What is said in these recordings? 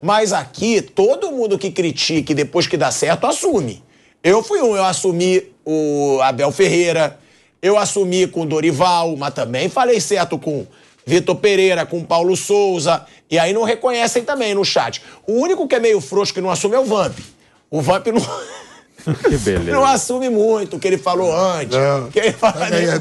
Mas aqui, todo mundo que critica e depois que dá certo, assume. Eu fui um, eu assumi o Abel Ferreira, eu assumi com Dorival, mas também falei certo com Vitor Pereira, com Paulo Souza, e aí não reconhecem também no chat. O único que é meio frouxo que não assume é o Vamp. O Vamp não. Que beleza. não assume muito o que ele falou antes. Não. É. Que ele fala... é,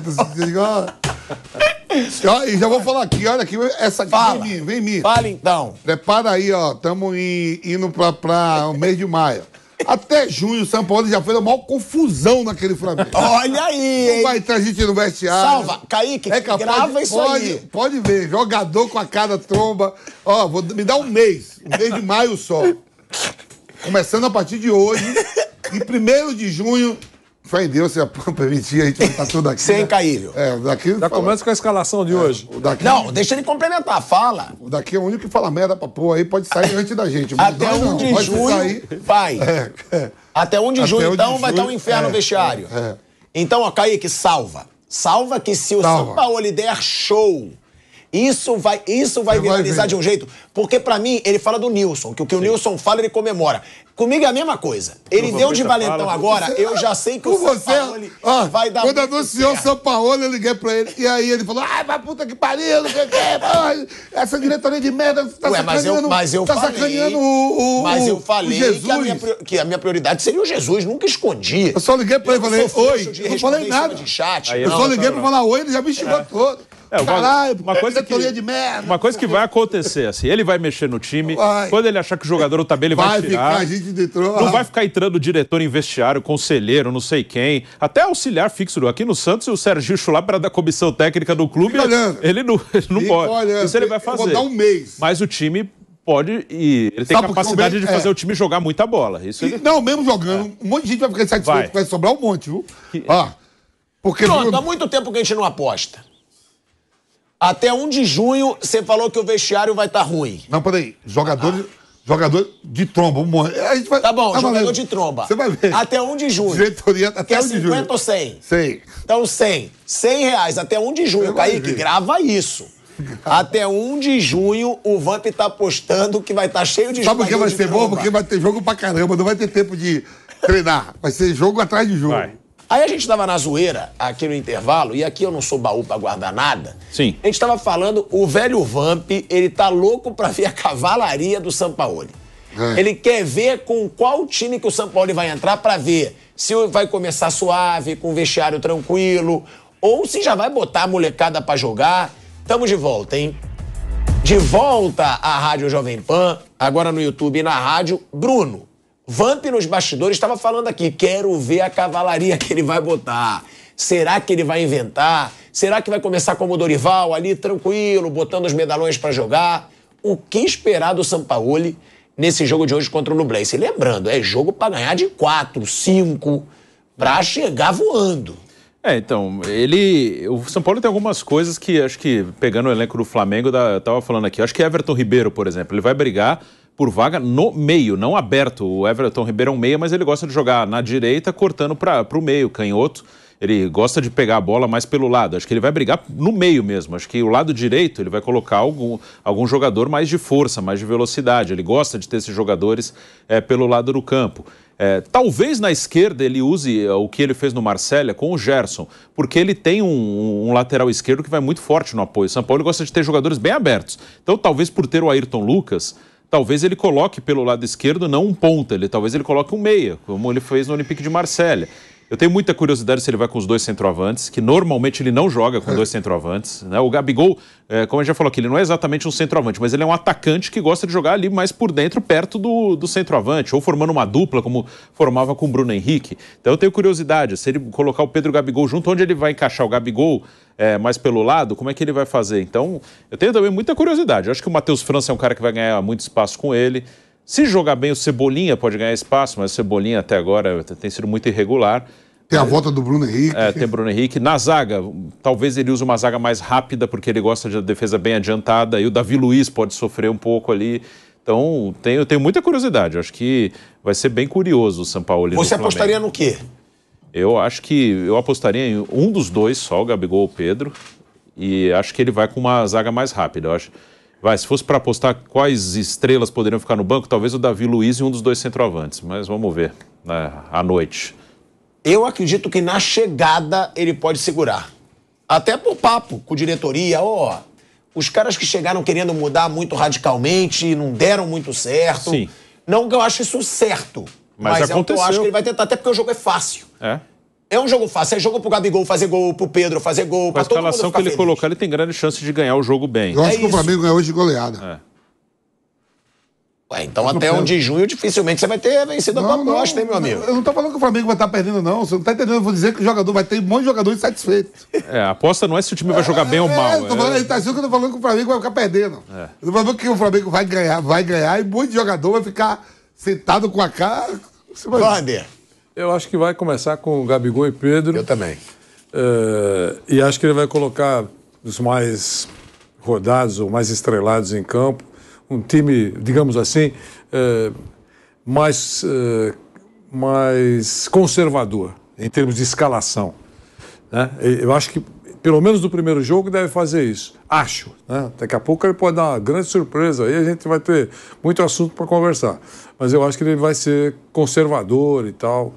e já vou falar aqui, olha aqui, essa aqui, Fala. vem mim, vem mim. Fala então. Prepara aí, ó, estamos indo para o mês de maio. Até junho, o São Paulo já fez a maior confusão naquele Flamengo. Olha aí, Não hein? vai entrar gente no vestiário. Salva, Kaique, é capaz, grava isso pode, aí. Pode ver, jogador com a cara tromba. Ó, vou, me dá um mês, um mês de maio só. Começando a partir de hoje, e primeiro de junho, Fé em Deus, se a permitir, a gente vai estar tá tudo aqui. Sem né? caírio. É, daqui. Já começa com a escalação de é, hoje. Daqui... Não, deixa ele complementar, fala. O daqui é o único que fala merda pra porra aí, pode sair antes da gente. Até 1 um de não, junho. Sair... Vai. É, é. Até 1 um de Até junho, um então, de vai estar tá um inferno é, vestiário. É, é. Então, ó, Kaique, salva. Salva que se o salva. São Paulo der show isso vai, isso vai viralizar vai de um jeito. Porque, para mim, ele fala do Nilson, que o que Sim. o Nilson fala, ele comemora. Comigo é a mesma coisa. Ele deu de valentão fala, agora, você, eu já sei que o Sampaoli ah, vai dar Quando anunciou o Sampaoli, eu liguei pra ele. E aí ele falou: ai, pra puta que pariu, não sei o quê, essa diretoria de merda tá Ué, mas eu, mas eu tá falei, sacaneando o, o, Mas eu falei que a, minha, que a, minha, prioridade seria o Jesus, nunca escondi. Eu só liguei pra ele e falei: oi, não falei nada. De chat. Aí eu não, só liguei não, pra não. falar oi, ele já me xingou é. todo. É, uma, Caralho, uma é coisa que, de merda. Uma coisa que vai acontecer, assim. Ele vai mexer no time. Vai. Quando ele achar que o jogador não tá bem, ele vai, vai tirar. Não vai ficar entrando diretor em vestiário, conselheiro, não sei quem. Até auxiliar fixo. Aqui no Santos, o Serginho para da comissão técnica do clube, ele não, ele não pode. Olhando. Isso ele vai fazer. vou dar um mês. Mas o time pode e ele tem Sabe capacidade de fazer é. o time jogar muita bola. Isso ele... Não, mesmo jogando, é. um monte de gente vai ficar insatisfeito, vai, vai sobrar um monte, viu? Que... Ah, porque Pronto, não... há muito tempo que a gente não aposta. Até 1 de junho, você falou que o vestiário vai estar tá ruim. Não, peraí. Jogadores. Ah. Jogador de tromba, A gente vai, tá bom, tá jogador valendo. de tromba. Você vai ver. Até 1 de junho. Diretoria até Quer é 1 de junho. 50 ou 100? 100. Então 100. 100 reais até 1 de junho. Kaique, grava isso. Até 1 de junho, o Vamp tá apostando que vai estar tá cheio de jogo. jogadores Sabe o vai ser tromba. bom? Porque vai ter jogo pra caramba. Não vai ter tempo de treinar. Vai ser jogo atrás de jogo. Vai. Aí a gente estava na zoeira, aqui no intervalo, e aqui eu não sou baú para guardar nada. Sim. A gente estava falando, o velho Vamp, ele tá louco para ver a cavalaria do Sampaoli. É. Ele quer ver com qual time que o Sampaoli vai entrar para ver se vai começar suave, com vestiário tranquilo, ou se já vai botar a molecada para jogar. Tamo de volta, hein? De volta à Rádio Jovem Pan, agora no YouTube e na rádio, Bruno. Vamp nos bastidores estava falando aqui, quero ver a cavalaria que ele vai botar. Será que ele vai inventar? Será que vai começar como o Dorival ali, tranquilo, botando os medalhões para jogar? O que esperar do Sampaoli nesse jogo de hoje contra o Nublense? Lembrando, é jogo para ganhar de 4, 5, para chegar voando. É, então, ele. O São Paulo tem algumas coisas que acho que, pegando o elenco do Flamengo, da, eu tava falando aqui. Acho que Everton Ribeiro, por exemplo, ele vai brigar por vaga no meio, não aberto. O Everton Ribeiro é um meia, mas ele gosta de jogar na direita, cortando para o meio, canhoto. Ele gosta de pegar a bola mais pelo lado. Acho que ele vai brigar no meio mesmo. Acho que o lado direito ele vai colocar algum, algum jogador mais de força, mais de velocidade. Ele gosta de ter esses jogadores é, pelo lado do campo. É, talvez na esquerda ele use é, o que ele fez no Marsella com o Gerson, porque ele tem um, um lateral esquerdo que vai muito forte no apoio. São Paulo gosta de ter jogadores bem abertos. Então, talvez por ter o Ayrton Lucas, talvez ele coloque pelo lado esquerdo não um ponta, ele, talvez ele coloque um meia, como ele fez no Olympique de Marselha. Eu tenho muita curiosidade se ele vai com os dois centroavantes, que normalmente ele não joga com é. dois centroavantes. Né? O Gabigol, é, como a gente já falou aqui, ele não é exatamente um centroavante, mas ele é um atacante que gosta de jogar ali mais por dentro, perto do, do centroavante, ou formando uma dupla, como formava com o Bruno Henrique. Então eu tenho curiosidade, se ele colocar o Pedro Gabigol junto, onde ele vai encaixar o Gabigol é, mais pelo lado, como é que ele vai fazer? Então eu tenho também muita curiosidade. Eu acho que o Matheus França é um cara que vai ganhar muito espaço com ele. Se jogar bem, o Cebolinha pode ganhar espaço, mas o Cebolinha até agora tem sido muito irregular. Tem a volta do Bruno Henrique. É, tem Bruno Henrique. Na zaga, talvez ele use uma zaga mais rápida, porque ele gosta de defesa bem adiantada. E o Davi Luiz pode sofrer um pouco ali. Então, tenho, tenho muita curiosidade. Acho que vai ser bem curioso o São Paulo. Você no apostaria no quê? Eu acho que eu apostaria em um dos dois só, o Gabigol ou o Pedro. E acho que ele vai com uma zaga mais rápida. Eu acho. Vai, se fosse para apostar quais estrelas poderiam ficar no banco, talvez o Davi Luiz e um dos dois centroavantes, mas vamos ver né, à noite. Eu acredito que na chegada ele pode segurar. Até por papo com diretoria, ó. Oh, os caras que chegaram querendo mudar muito radicalmente, não deram muito certo. Sim. Não que eu acho isso certo, mas, mas é o que eu acho que ele vai tentar, até porque o jogo é fácil. É. É um jogo fácil, é jogo pro Gabigol fazer gol, pro Pedro fazer gol, pra todo mundo. A escalação que ele feliz. colocar, ele tem grande chance de ganhar o jogo bem. Eu acho é que o Flamengo ganhou hoje de goleada. É. Ué, então até 1 um de junho dificilmente você vai ter vencido não, a tua aposta, hein, meu amigo? Eu não tô falando que o Flamengo vai estar tá perdendo, não. Você não tá entendendo. Eu vou dizer que o jogador vai ter um monte de jogador insatisfeito. É, a aposta não é se o time vai jogar é, bem ou é, mal. É, eu tô é. falando, é... Tá assim que eu tô falando que o Flamengo vai ficar perdendo. É. Eu tô falando que o Flamengo vai ganhar, vai ganhar, e um monte de jogador vai ficar sentado com a cara. Vander, eu acho que vai começar com o Gabigol e Pedro. Eu também. Uh, e acho que ele vai colocar os mais rodados ou mais estrelados em campo. Um time, digamos assim, uh, mais, uh, mais conservador em termos de escalação. Né? Eu acho que pelo menos no primeiro jogo, deve fazer isso. Acho. Né? Daqui a pouco ele pode dar uma grande surpresa aí a gente vai ter muito assunto para conversar. Mas eu acho que ele vai ser conservador e tal.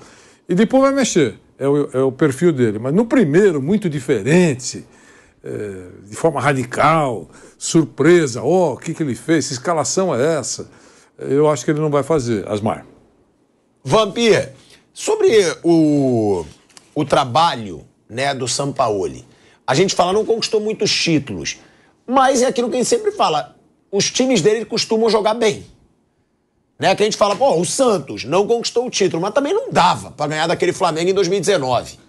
E depois vai mexer. É o, é o perfil dele. Mas no primeiro, muito diferente, é, de forma radical, surpresa. Ó, oh, o que, que ele fez? Que escalação é essa? Eu acho que ele não vai fazer, Asmar. Vampir, sobre o, o trabalho né, do Sampaoli. A gente fala, não conquistou muitos títulos. Mas é aquilo que a gente sempre fala: os times dele costumam jogar bem. Né? Que a gente fala, pô, o Santos não conquistou o título, mas também não dava para ganhar daquele Flamengo em 2019.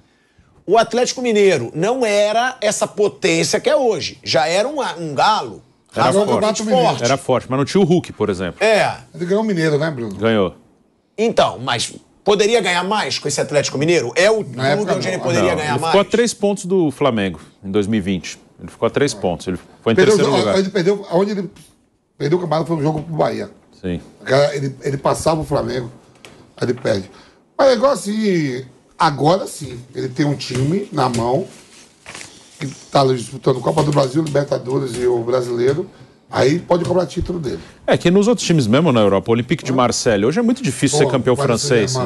O Atlético Mineiro não era essa potência que é hoje. Já era um, um galo era forte. forte. Era forte, mas não tinha o Hulk, por exemplo. É. Ele ganhou o Mineiro, né, Bruno? Ganhou. Então, mas Poderia ganhar mais com esse Atlético Mineiro? É o Na clube onde ele poderia não, ganhar ele mais? Ficou a três pontos do Flamengo em 2020. Ele ficou a três pontos. Ele foi em perdeu, terceiro lugar. Ele perdeu, onde ele perdeu o campeonato foi um jogo pro Bahia. Sim. Ele, ele passava o Flamengo, aí ele perde. Mas é igual assim, agora sim, ele tem um time na mão que está disputando Copa do Brasil, Libertadores e o Brasileiro. Aí pode cobrar título dele. É que nos outros times mesmo na Europa, o Olympique de ah. Marseille, hoje é muito difícil Pô, ser campeão francês.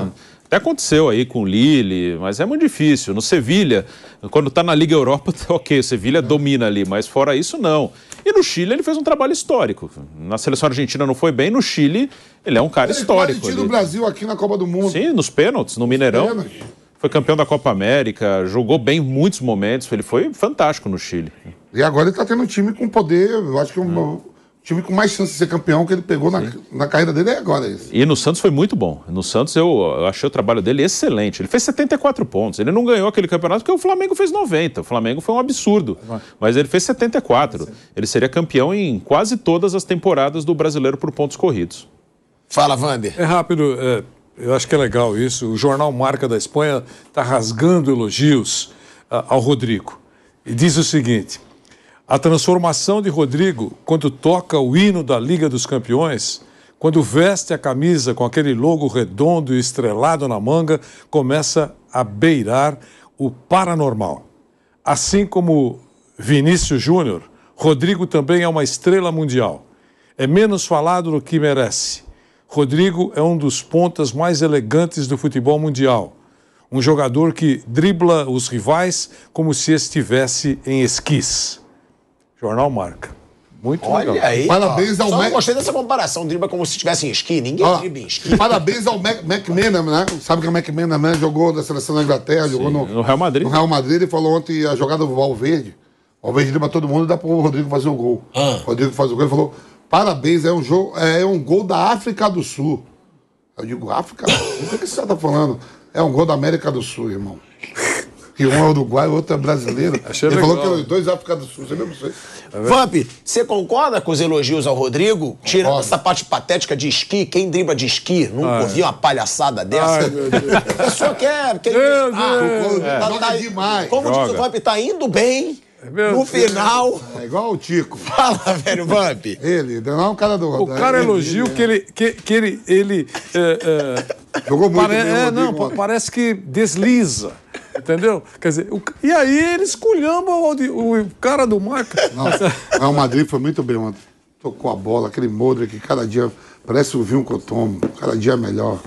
até aconteceu aí com o Lille, mas é muito difícil. No Sevilha, quando está na Liga Europa, tá ok, o Sevilha é. domina ali, mas fora isso, não. E no Chile ele fez um trabalho histórico. Na seleção argentina não foi bem, no Chile ele é um cara ele histórico. Ele o Brasil aqui na Copa do Mundo. Sim, nos pênaltis, no Mineirão. Pênaltis. Foi campeão da Copa América, jogou bem em muitos momentos, ele foi fantástico no Chile. E agora ele está tendo um time com poder, eu acho que é um, hum. time com mais chance de ser campeão que ele pegou na, na, carreira dele é agora isso. E no Santos foi muito bom. No Santos eu, eu, achei o trabalho dele excelente. Ele fez 74 pontos. Ele não ganhou aquele campeonato porque o Flamengo fez 90. O Flamengo foi um absurdo. Mas ele fez 74. Ele seria campeão em quase todas as temporadas do brasileiro por pontos corridos. Fala, Vander. É rápido. É, eu acho que é legal isso. O jornal Marca da Espanha está rasgando elogios uh, ao Rodrigo. E diz o seguinte: a transformação de Rodrigo quando toca o hino da Liga dos Campeões, quando veste a camisa com aquele logo redondo e estrelado na manga, começa a beirar o paranormal. Assim como Vinícius Júnior, Rodrigo também é uma estrela mundial. É menos falado do que merece. Rodrigo é um dos pontas mais elegantes do futebol mundial. Um jogador que dribla os rivais como se estivesse em esquis. Jornal Marca. Muito Olha legal. aí. Parabéns ó. ao Mac. Eu gostei dessa comparação. Driba como se tivesse em esqui. Ninguém ó, em esqui. Parabéns ao Mac, McMenamin, né? Sabe que o McMenamin né, jogou da seleção da Inglaterra, Sim, jogou no, no, Real Madrid. No Real Madrid. Ele falou ontem a jogada do Valverde. O Valverde dribla todo mundo e dá pro Rodrigo fazer o gol. Ah. Rodrigo faz o gol. Ele falou, parabéns, é um, jogo, é, é um gol da África do Sul. Eu digo, África? O que você está falando? É um gol da América do Sul, irmão que um é uruguaio, outro é brasileiro. Achei Ele legal. falou que é dois africanos do Sul, você mesmo sei. Vamp, você concorda com os elogios ao Rodrigo? Tira essa parte patética de esqui, quem dribla de esqui? Nunca ah, ouvi é. uma palhaçada dessa. A pessoa quer. quer meu Deus. Ah, tá, tá, demais. Como diz o Vamp, tá indo bem. É meu no final. É igual o Tico. Fala, velho Vamp. Ele, não é um cara do. O cara elogiou que ele. Que, que ele, ele é, é, Jogou muito. Pare... É, não, parece que desliza. Entendeu? Quer dizer, o... e aí eles esculhamba o, o cara do marca. Nossa, o Real Madrid foi muito bem ontem. Tocou a bola, aquele Modric que cada dia parece o cotomo cada dia é melhor.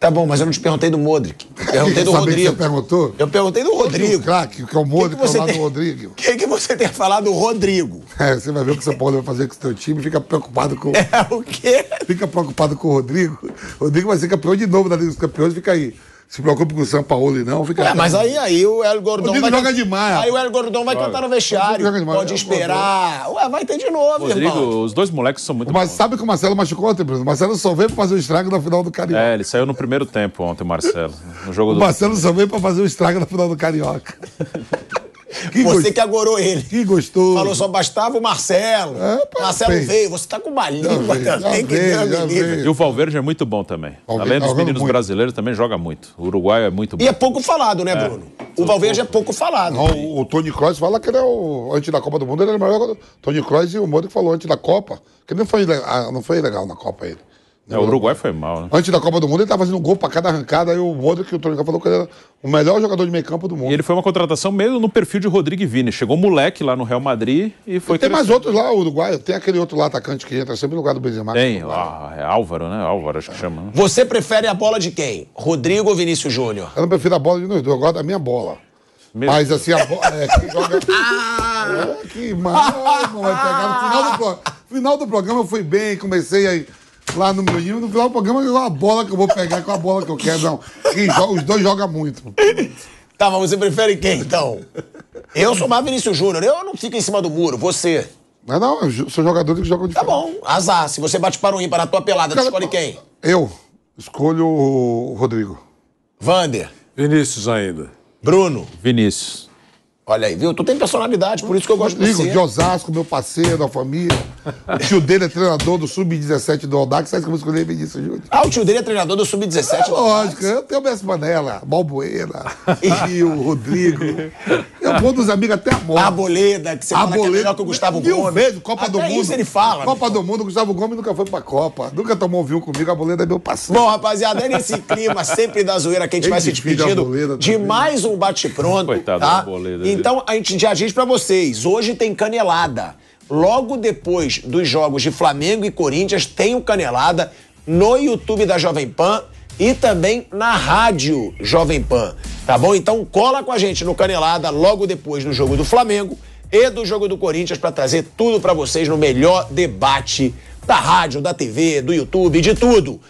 Tá bom, mas eu não te perguntei do Modric. Perguntei do Rodrigo. Você perguntou? Eu perguntei do Rodrigo. O craque, que é o Modric que, que é tem... do Rodrigo. O que, que você tem a falar do Rodrigo? É, você vai ver o que o São Paulo vai fazer com o seu time, fica preocupado com. É, o quê? Fica preocupado com o Rodrigo. O Rodrigo vai ser campeão de novo da Liga dos Campeões, fica aí se preocupe com o São Paulo e não. Fica é, mas aí, aí o Hélio Gordon vai. joga demais. Aí o Hélio Gordon vai cantar no vestiário. Pode é esperar. Ué, vai ter de novo, Rodrigo, irmão. os dois moleques são muito Mas sabe que o Marcelo machucou ontem, Bruno? O Marcelo só veio pra fazer o estrago na final do Carioca. É, ele saiu no primeiro tempo ontem, o Marcelo. No jogo o do... Marcelo só veio pra fazer o estrago na final do Carioca. Que você gost... que agorou ele. Que gostoso. Falou, só bastava o Marcelo. É, Marcelo bem. veio, você tá com uma língua tem que veio, E o Valverde é muito bom também. Valverde, Além dos meninos muito. brasileiros, também joga muito. O Uruguai é muito bom. E é pouco falado, né, é. Bruno? É. O Valverde é pouco falado. Não, o Tony Kroos fala que ele é o... Antes da Copa do Mundo, ele era é melhor. Tony Kroos e o Moro que falou antes da Copa. Que não foi, ah, não foi legal na Copa ele. É, o Uruguai foi mal, né? Antes da Copa do Mundo, ele tava fazendo um gol pra cada arrancada. Aí o Modric, o Tony falou que ele era o melhor jogador de meio campo do mundo. E ele foi uma contratação mesmo no perfil de Rodrigo e Vini. Chegou moleque lá no Real Madrid e foi. E tem mais outros lá, o Uruguai. Tem aquele outro lá, atacante, que entra sempre no lugar do Benzema. Tem, lá, é Álvaro, né? Álvaro, acho que chama. né? Você prefere a bola de quem? Rodrigo ou Vinícius Júnior? Eu não prefiro a bola de nós dois, eu gosto da minha bola. Mesmo. Mas assim, a bola. É, que joga. É, que mano, vai pegar no final do, pro... final do programa. Eu fui bem, comecei aí lá no meu time, no final do programa, é uma bola que eu vou pegar com a bola que eu quero. Não, joga, os dois jogam muito. Tá, mas você prefere quem, então? Eu sou mais Vinícius Júnior, eu não fico em cima do muro, você. Mas não, eu sou jogador que joga de Tá bom, azar. Se você bate para o ímpar na tua pelada, você escolhe quem? Eu escolho o Rodrigo. Vander. Vinícius ainda. Bruno. Vinícius. Olha aí, viu? Tu tem personalidade, por isso que eu gosto Amigo, de você. de Osasco, meu parceiro, a família. O tio dele é treinador do Sub-17 do Aldax. Sabe como eu escolhi bem isso Júlio? Ah, o tio dele é treinador do Sub-17 ah, é do Lógico, eu tenho o Messi Manela, Balbuena, Rio, Rodrigo. Eu vou dos amigos até a morte. A Boleda, que você Aboleda. fala que é melhor que o Gustavo Mil Gomes. Vezes, Copa até do Mundo. Isso ele fala. Copa do Mundo, o Gustavo Gomes nunca foi pra Copa. Nunca tomou um vinho comigo, a Boleda é meu parceiro. Bom, rapaziada, é nesse clima sempre da zoeira que a gente vai se despedindo de mais um bate-pronto. Coitado tá? da Boleda. E então, a gente já diz para vocês, hoje tem canelada. Logo depois dos jogos de Flamengo e Corinthians, tem o canelada no YouTube da Jovem Pan e também na rádio Jovem Pan, tá bom? Então cola com a gente no Canelada logo depois do jogo do Flamengo e do jogo do Corinthians para trazer tudo para vocês no melhor debate da rádio, da TV, do YouTube, de tudo.